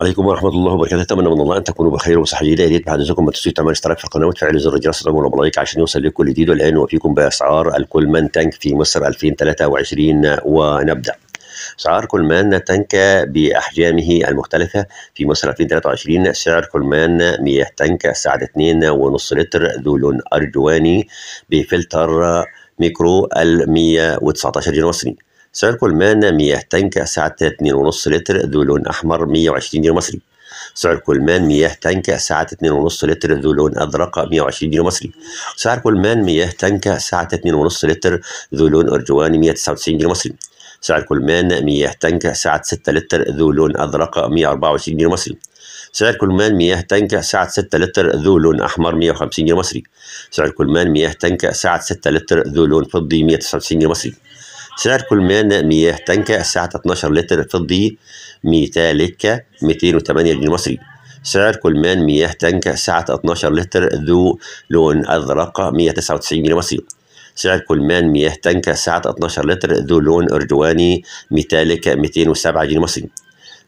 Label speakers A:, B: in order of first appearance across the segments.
A: عليكم ورحمة الله وبركاته أتمنى من الله أن تكونوا بخير جيدة، يا ريت إذنكم ما تنسوش تعمل اشتراك في القناة وتفعل زر الجرس الأمر والبلايك عشان يوصل لكم جديد والآن وفيكم بأسعار الكولمان تانك في مصر 2023 ونبدأ سعر كولمان تانك بأحجامه المختلفة في مصر 2023 سعر كولمان مياه تانك سعة 2.5 لتر ذو لون أرجواني بفلتر ميكرو ال 119 جنيه مصري سعر كل مياه تنك ساعتها ونص لتر ذو لون أحمر 120 جنيه مصري سعر كل مان مياه تنكة ساعة 2.5 لتر ذو لون أزرق 120 جنيه مصري سعر كل مان مياه تنكة ساعة 2.5 لتر ذو لون أرجواني 199 جنيه مصري سعر كل مان مياه تانكا ساعة 6 لتر ذو لون أزرق 124 جنيه مصري سعر كل مان مياه تانكا ساعة 6 لتر ذو لون أحمر 150 جنيه مصري سعر كل مان مياه تانكا ساعة 6 لتر ذو لون فضي 199 جنيه مصري سعر كل مياه تنكة الساعة 12 لتر فضي 200 ميتاليكا 208 جنيه مصري سعر كل مان مياه تنكة الساعة 12 لتر ذو لون أزرق 199 جنيه مصري سعر كل مان مياه تنكة الساعة 12 لتر ذو لون أرجواني ميتاليكا 207 جنيه مصري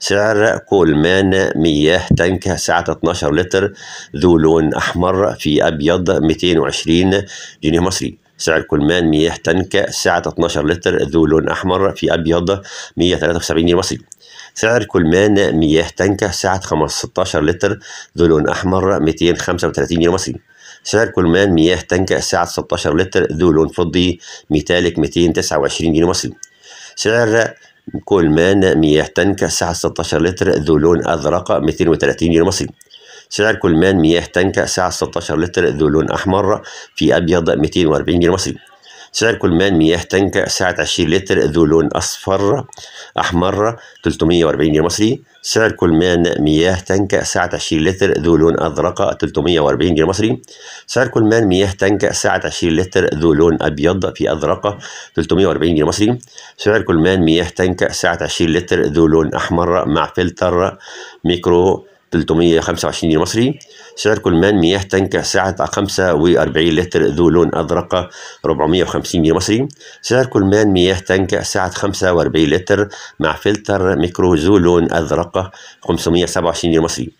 A: سعر كل مان مياه تنك سعة 12 لتر ذو لون أحمر في أبيض 220 جنيه مصري سعر كلمان مياه تنكة سعة 12 لتر ذو لون أحمر في أبيض 173 جنيه مصري سعر كلمان مياه تنكة سعة 15 لتر ذو لون أحمر 235 جنيه مصري سعر كلمان مياه تنكة سعة 16 لتر ذو لون فضي ميتالك 229 جنيه مصري سعر كلمان مياه تنكة سعة 16 لتر ذو لون أزرق 230 جنيه مصري سعر كلمان مياه تنكة ساعة 16 لتر ذو لون أحمر في أبيض 240 جنيه مصري سعر كلمان مياه تنكة ساعة 20 لتر ذو لون أصفر أحمر 340 جنيه مصري سعر كلمان مياه تنكة ساعة 20 لتر ذو لون أزرق 340 جنيه مصري سعر كلمان مياه تنكة ساعة 20 لتر ذو لون أبيض في أزرق 340 جنيه مصري سعر كلمان مياه تنكة ساعة 20 لتر ذو لون أحمر مع فلتر ميكرو 325 جنيه مصري سعر كل من مياه تنكة سعة 45 لتر ذو لون أزرق 450 جنيه مصري سعر كل من مياه تنكة سعة 45 لتر مع فلتر ميكرو ذو لون أزرق 527 جنيه مصري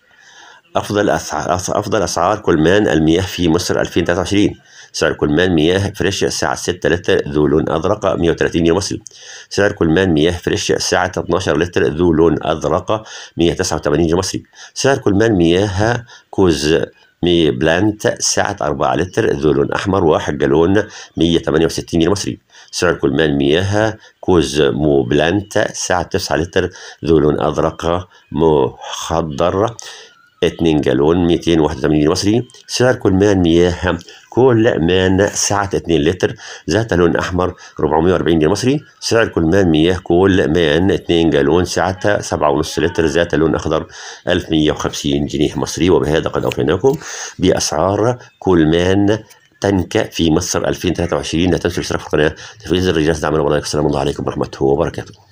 A: أفضل أسعار أفضل أسعار كل مان المياه في مصر 2023 سعر كلمان مياه فريش الساعة 6 لتر ذو لون أزرق 130 جنيه مصري سعر كلمان مياه فريش الساعة 12 لتر ذو لون أزرق 189 جنيه مصري سعر كلمان مياه كوز مي بلانت ساعة 4 لتر ذو لون أحمر واحد جالون 168 جنيه مصري سعر كلمان مياه كوز مو بلانت ساعة 9 لتر ذو لون أزرق مخضر 2 جالون 281 مصري سعر كل مان مياه كل مان سعة 2 لتر ذات لون أحمر 440 جنيه مصري سعر كل مان مياه كل مان 2 جالون سعتها 7.5 لتر ذات لون أخضر 1150 جنيه مصري وبهذا قد أوفيناكم بأسعار كل مان تنكا في مصر 2023 لا تنسوا الاشتراك في القناه تفعيل زر الجرس دعمنا والسلام السلام عليكم ورحمه الله وبركاته